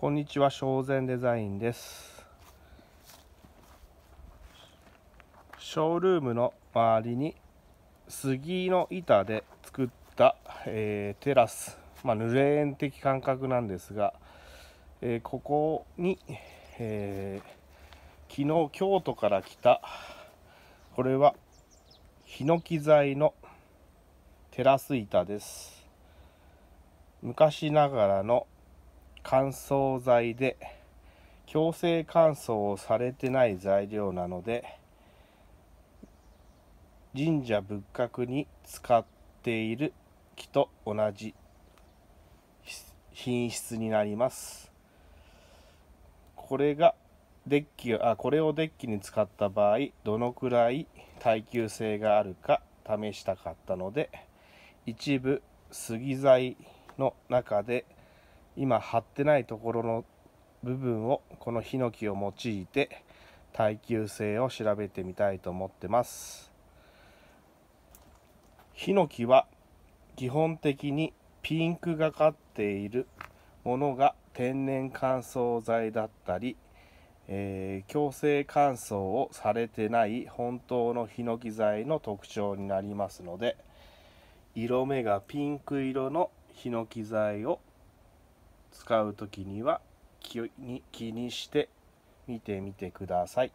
こんにちは、正禅デザインです。ショールームの周りに杉の板で作った、えー、テラス、まあ、濡れ縁的感覚なんですが、えー、ここに、えー、昨日京都から来たこれはヒノキ材のテラス板です昔ながらの乾燥剤で強制乾燥をされてない材料なので神社仏閣に使っている木と同じ品質になりますこれがデッキあこれをデッキに使った場合どのくらい耐久性があるか試したかったので一部杉材の中で今張ってないところの部分をこのヒノキを用いて耐久性を調べてみたいと思ってますヒノキは基本的にピンクがかっているものが天然乾燥剤だったり、えー、強制乾燥をされてない本当のヒノキ材の特徴になりますので色目がピンク色のヒノキ材を使う時には気にして見てみてください。